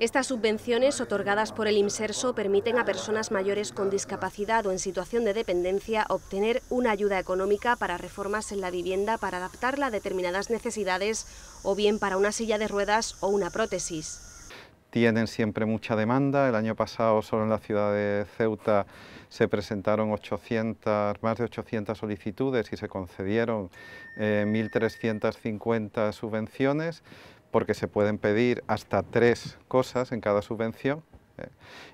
Estas subvenciones otorgadas por el IMSERSO permiten a personas mayores con discapacidad o en situación de dependencia obtener una ayuda económica para reformas en la vivienda para adaptarla a determinadas necesidades o bien para una silla de ruedas o una prótesis tienen siempre mucha demanda. El año pasado solo en la ciudad de Ceuta se presentaron más de 800 solicitudes y se concedieron 1.350 eh, subvenciones porque se pueden pedir hasta tres cosas en cada subvención. Eh,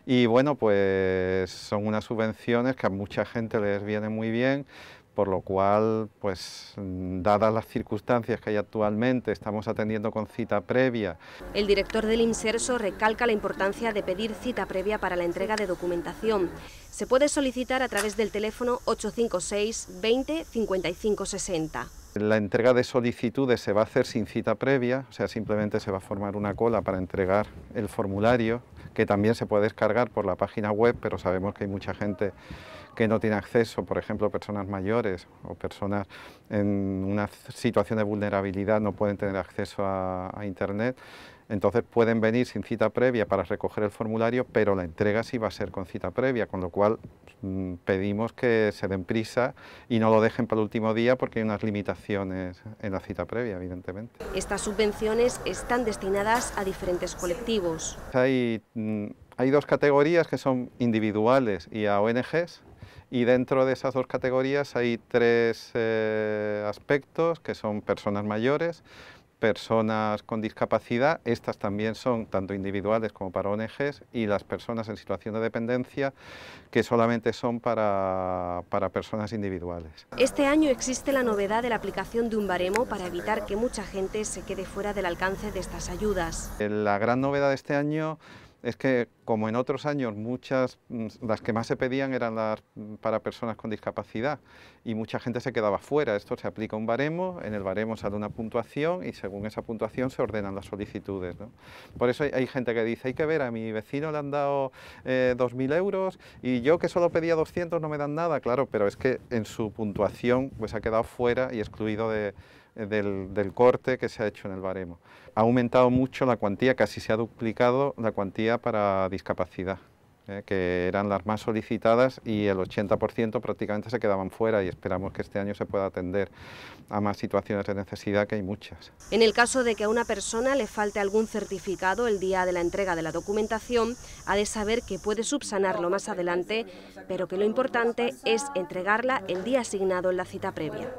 y bueno, pues son unas subvenciones que a mucha gente les viene muy bien, por lo cual, pues dadas las circunstancias que hay actualmente, estamos atendiendo con cita previa. El director del Inserso recalca la importancia de pedir cita previa para la entrega de documentación. Se puede solicitar a través del teléfono 856 20 55 60. La entrega de solicitudes se va a hacer sin cita previa, o sea, simplemente se va a formar una cola para entregar el formulario, que también se puede descargar por la página web, pero sabemos que hay mucha gente que no tiene acceso, por ejemplo, personas mayores o personas en una situación de vulnerabilidad no pueden tener acceso a, Internet. Entonces pueden venir sin cita previa para recoger el formulario, pero la entrega sí va a ser con cita previa, con lo cual mm, pedimos que se den prisa y no lo dejen para el último día porque hay unas limitaciones en la cita previa, evidentemente. Estas subvenciones están destinadas a diferentes colectivos. Hay, mm, hay dos categorías que son individuales y a ONGs y dentro de esas dos categorías hay tres eh, aspectos, que son personas mayores, personas con discapacidad, estas también son tanto individuales como para ONGs, y las personas en situación de dependencia, que solamente son para, para personas individuales. Este año existe la novedad de la aplicación de un baremo para evitar que mucha gente se quede fuera del alcance de estas ayudas. La gran novedad de este año es que como en otros años, muchas, mm, las que más se pedían eran las mm, para personas con discapacidad y mucha gente se quedaba fuera. Esto se aplica un baremo, en el baremo sale una puntuación y según esa puntuación se ordenan las solicitudes. ¿no? Por eso hay, gente que dice, hay que ver, a mi vecino le han dado 2.000 eh, euros y yo que solo pedía 200 no me dan nada. Claro, pero es que en su puntuación pues ha quedado fuera y excluido eh, del, corte que se ha hecho en el baremo. Ha aumentado mucho la cuantía, casi se ha duplicado la cuantía para discapacidad, ¿eh? que eran las más solicitadas y el 80% prácticamente se quedaban fuera y esperamos que este año se pueda atender a más situaciones de necesidad, que hay muchas. En el caso de que a una persona le falte algún certificado el día de la entrega de la documentación, ha de saber que puede subsanarlo más adelante, pero que lo importante es entregarla el día asignado en la cita previa.